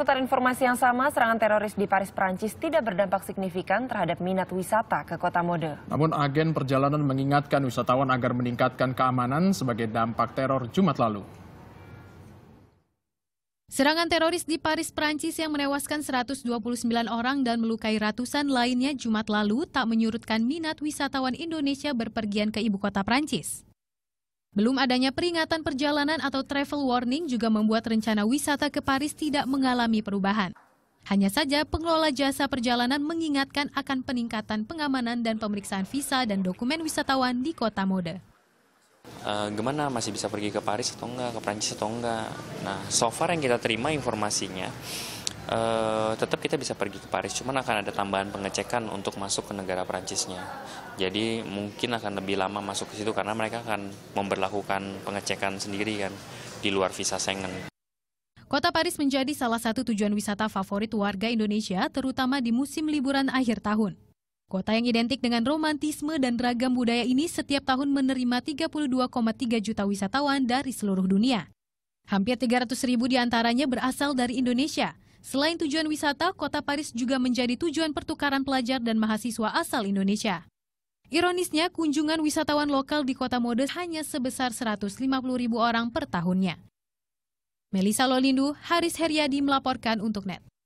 seputar informasi yang sama, serangan teroris di Paris, Prancis, tidak berdampak signifikan terhadap minat wisata ke kota mode. Namun agen perjalanan mengingatkan wisatawan agar meningkatkan keamanan sebagai dampak teror Jumat lalu. Serangan teroris di Paris, Prancis, yang menewaskan 129 orang dan melukai ratusan lainnya Jumat lalu tak menyurutkan minat wisatawan Indonesia berpergian ke ibu kota Prancis. Belum adanya peringatan perjalanan atau travel warning juga membuat rencana wisata ke Paris tidak mengalami perubahan. Hanya saja pengelola jasa perjalanan mengingatkan akan peningkatan pengamanan dan pemeriksaan visa dan dokumen wisatawan di kota mode. E, gimana masih bisa pergi ke Paris atau enggak, ke Prancis atau enggak. Nah, so far yang kita terima informasinya, uh, tetap kita bisa pergi ke Paris, cuman akan ada tambahan pengecekan untuk masuk ke negara Perancisnya. Jadi mungkin akan lebih lama masuk ke situ karena mereka akan memperlakukan pengecekan sendiri kan di luar visa Schengen. Kota Paris menjadi salah satu tujuan wisata favorit warga Indonesia, terutama di musim liburan akhir tahun. Kota yang identik dengan romantisme dan ragam budaya ini setiap tahun menerima 32,3 juta wisatawan dari seluruh dunia. Hampir 300 ribu diantaranya berasal dari Indonesia, Selain tujuan wisata, kota Paris juga menjadi tujuan pertukaran pelajar dan mahasiswa asal Indonesia. Ironisnya, kunjungan wisatawan lokal di kota mode hanya sebesar 150 ribu orang per tahunnya. Melisa Lolindo, Haris Heriadi melaporkan untuk NET.